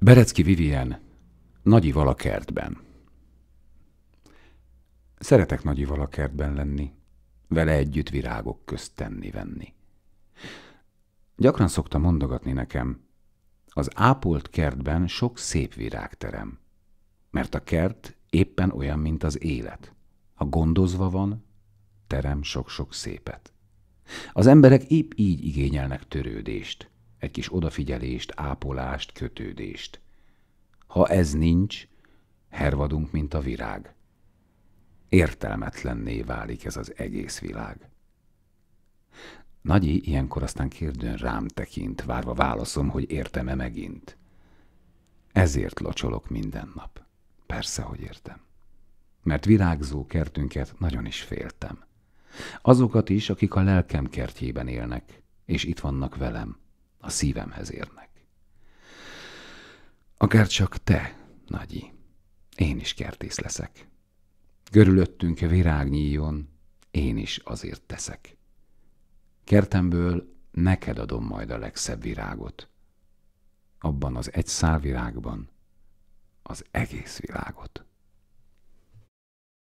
Berecki Vivien, Nagyival a kertben. Szeretek Nagyival a kertben lenni, vele együtt virágok közt tenni-venni. Gyakran szokta mondogatni nekem, az ápolt kertben sok szép virág terem, mert a kert éppen olyan, mint az élet. Ha gondozva van, terem sok-sok szépet. Az emberek épp így igényelnek törődést – egy kis odafigyelést, ápolást, kötődést. Ha ez nincs, hervadunk, mint a virág. Értelmetlenné válik ez az egész világ. Nagyi ilyenkor aztán kérdőn rám tekint, várva válaszom, hogy értem-e megint. Ezért locsolok minden nap. Persze, hogy értem. Mert virágzó kertünket nagyon is féltem. Azokat is, akik a lelkem kertjében élnek, és itt vannak velem a szívemhez érnek. Akár csak te, Nagyi, én is kertész leszek. Görülöttünk virág nyíljon, én is azért teszek. Kertemből neked adom majd a legszebb virágot. Abban az egy szál virágban az egész világot.